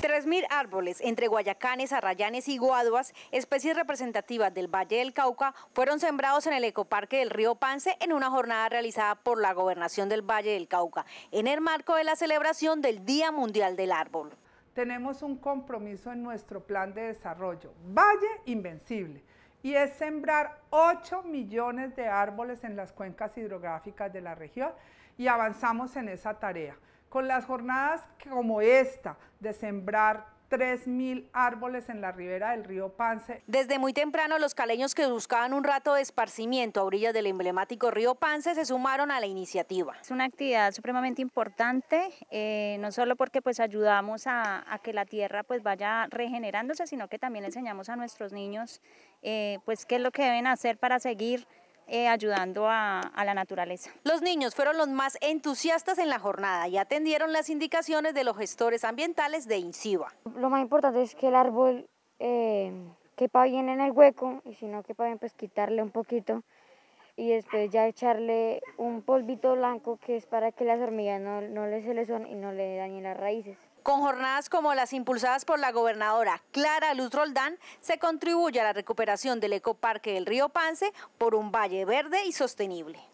3.000 árboles entre guayacanes, arrayanes y guaduas, especies representativas del Valle del Cauca, fueron sembrados en el ecoparque del río Pance en una jornada realizada por la Gobernación del Valle del Cauca, en el marco de la celebración del Día Mundial del Árbol. Tenemos un compromiso en nuestro plan de desarrollo, Valle Invencible, y es sembrar 8 millones de árboles en las cuencas hidrográficas de la región y avanzamos en esa tarea. Con las jornadas como esta de sembrar 3.000 árboles en la ribera del río Pance. Desde muy temprano, los caleños que buscaban un rato de esparcimiento a orillas del emblemático río Pance se sumaron a la iniciativa. Es una actividad supremamente importante, eh, no solo porque pues ayudamos a, que la tierra pues vaya regenerándose, sino que también enseñamos a nuestros niños eh, pues qué es lo que deben hacer para seguir eh, ayudando a, la naturaleza. Los niños fueron los más entusiastas en la jornada y atendieron las indicaciones de los gestores ambientales de INCIBA. Lo más importante es que el árbol eh, quepa bien en el hueco y si no quepa bien pues quitarle un poquito y después ya echarle un polvito blanco que es para que las hormigas no, no le se son y no le dañen las raíces. Con jornadas como las impulsadas por la gobernadora Clara Luz Roldán, se contribuye a la recuperación del ecoparque del río Pance por un valle verde y sostenible.